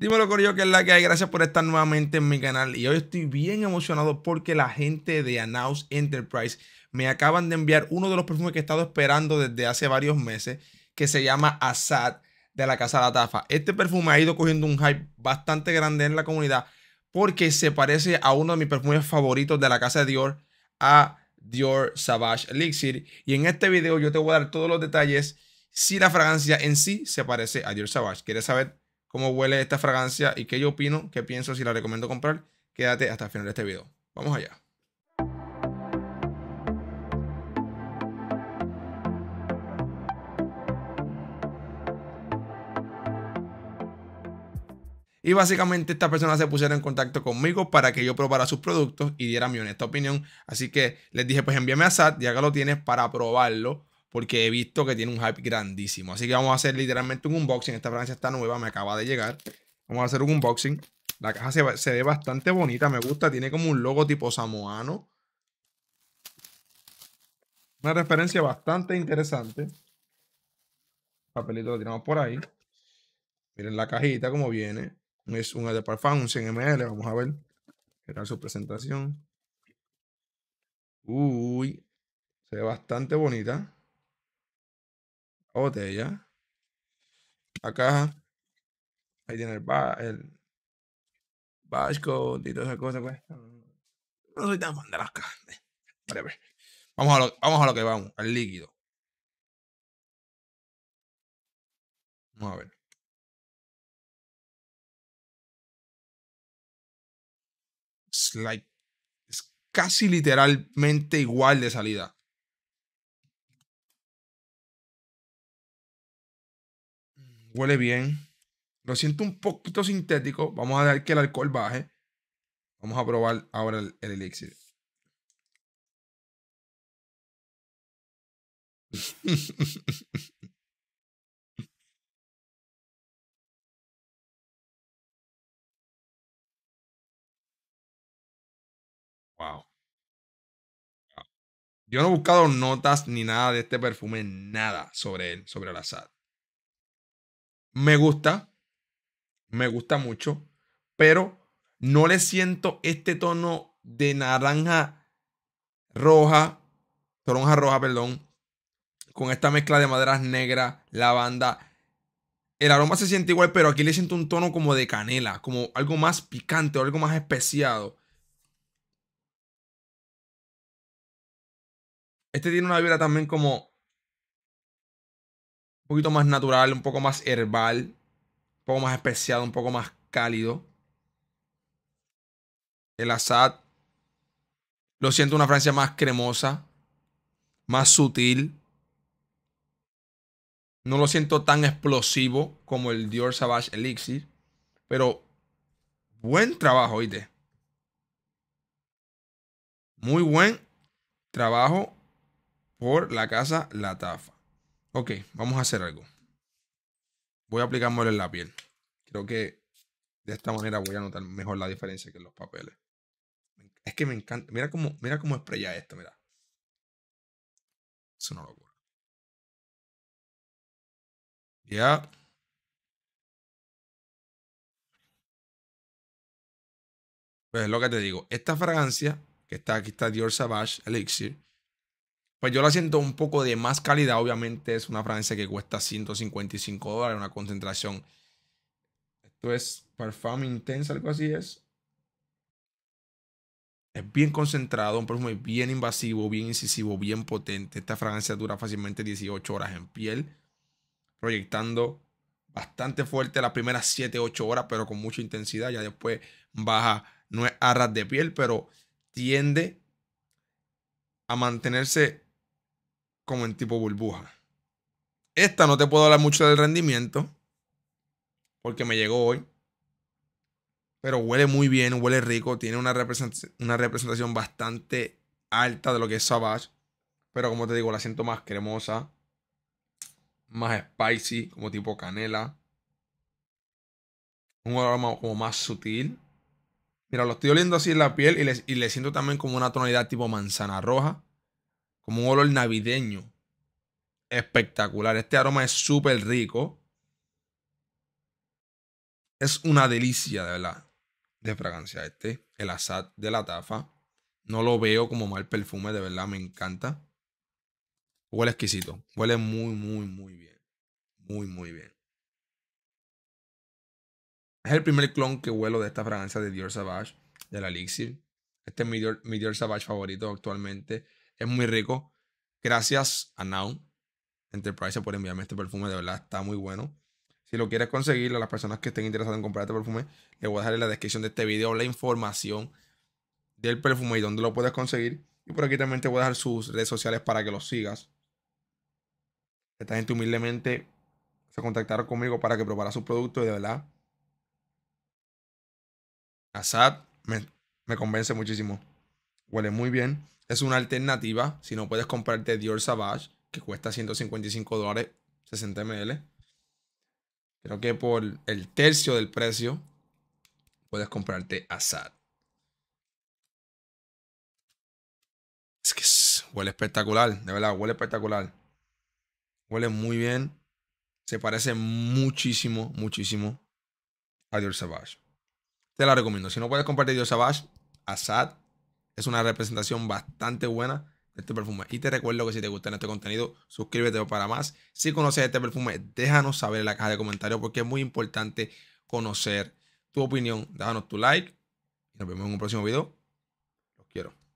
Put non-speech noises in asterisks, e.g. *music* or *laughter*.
Dímelo Corillo, que es la que hay. Gracias por estar nuevamente en mi canal. Y hoy estoy bien emocionado porque la gente de Announce Enterprise me acaban de enviar uno de los perfumes que he estado esperando desde hace varios meses, que se llama Asad de la Casa de la Tafa. Este perfume ha ido cogiendo un hype bastante grande en la comunidad porque se parece a uno de mis perfumes favoritos de la Casa de Dior, a Dior Savage Elixir. Y en este video yo te voy a dar todos los detalles si la fragancia en sí se parece a Dior Savage. ¿Quieres saber cómo huele esta fragancia y qué yo opino, qué pienso, si la recomiendo comprar, quédate hasta el final de este video. Vamos allá. Y básicamente estas personas se pusieron en contacto conmigo para que yo probara sus productos y diera mi honesta opinión. Así que les dije, pues envíame a SAT, y acá lo tienes para probarlo porque he visto que tiene un hype grandísimo. Así que vamos a hacer literalmente un unboxing. Esta fragancia está nueva, me acaba de llegar. Vamos a hacer un unboxing. La caja se, ve bastante bonita, me gusta. Tiene como un logo tipo samoano. Una referencia bastante interesante. Papelito lo tiramos por ahí. Miren la cajita como viene. Es un de Parfum, un 100 ml. Vamos a ver qué su presentación. Uy, se ve bastante bonita. Oh, botella, acá caja, ahí tiene el, ba y todas esas cosas, pues. No soy tan fan de las cajas. Vamos a lo, vamos a lo que vamos, al líquido. Vamos a ver. like, es casi literalmente igual de salida. Huele bien. Lo siento un poquito sintético. Vamos a dejar que el alcohol baje. Vamos a probar ahora el, elixir. *laughs* wow. Yo no he buscado notas ni nada de este perfume, nada sobre él, sobre el azar. Me gusta, me gusta mucho, pero no le siento este tono de naranja roja, toronja roja, perdón, con esta mezcla de maderas negras, lavanda. El aroma se siente igual, pero aquí le siento un tono como de canela, como algo más picante o algo más especiado. Este tiene una vibra también como un poquito más natural, un poco más herbal, un poco más especiado, un poco más cálido. El Assad lo siento una Francia más cremosa, más sutil. No lo siento tan explosivo como el Dior Savage Elixir, pero buen trabajo, oíste. Muy buen trabajo por la casa Latafa. Ok, vamos a hacer algo. Voy a aplicármelo en la piel. Creo que de esta manera voy a notar mejor la diferencia que en los papeles. Es que me encanta. Mira cómo, mira cómo esto, mira. no lo locura. Ya. Pues es lo que te digo. Esta fragancia, que está aquí, está Dior Savage Elixir, pues yo la siento un poco de más calidad. Obviamente es una fragancia que cuesta 155 dólares, una concentración. Esto es perfume Intense, algo así es. Es bien concentrado, un perfume bien invasivo, bien incisivo, bien potente. Esta fragancia dura fácilmente 18 horas en piel, proyectando bastante fuerte las primeras 7, 8 horas, pero con mucha intensidad. Ya después baja, no es arras de piel, pero tiende a mantenerse como en tipo burbuja. Esta no te puedo hablar mucho del rendimiento. Porque me llegó hoy. Pero huele muy bien, huele rico. Tiene una, representación, bastante alta de lo que es Savage. Pero como te digo, la siento más cremosa. Más spicy, como tipo canela. Un aroma como más sutil. Mira, lo estoy oliendo así en la piel y le siento también como una tonalidad tipo manzana roja como un olor navideño. Espectacular. Este aroma es súper rico. Es una delicia, de verdad, de fragancia este. El asad de la tafa. No lo veo como mal perfume, de verdad, me encanta. Huele exquisito. Huele muy, muy, muy bien. Muy, muy bien. Es el primer clon que huelo de esta fragancia de Dior Savage, del Elixir. Este es mi mi Dior Savage favorito actualmente. Es muy rico. Gracias a Now Enterprise por enviarme este perfume. De verdad, está muy bueno. Si lo quieres conseguir, a las personas que estén interesadas en comprar este perfume, les voy a dejar en la descripción de este video la información del perfume y dónde lo puedes conseguir. Y por aquí también te voy a dejar sus redes sociales para que lo sigas. Esta gente humildemente se contactaron conmigo para que probara su producto y de verdad. Asad me, me convence muchísimo. Huele muy bien es una alternativa. Si no puedes comprarte Dior Savage, que cuesta 155 dólares, 60 ml. Creo que por el tercio del precio puedes comprarte Azad. Es que huele espectacular, de verdad, huele espectacular. Huele muy bien. Se parece muchísimo, muchísimo a Dior Savage. Te la recomiendo. Si no puedes comprarte Dior Savage, Azad es una representación bastante buena de este perfume. Y te recuerdo que si te gusta este contenido, suscríbete para más. Si conoces este perfume, déjanos saber en la caja de comentarios porque es muy importante conocer tu opinión. Déjanos tu like y nos vemos en un próximo video. Los quiero.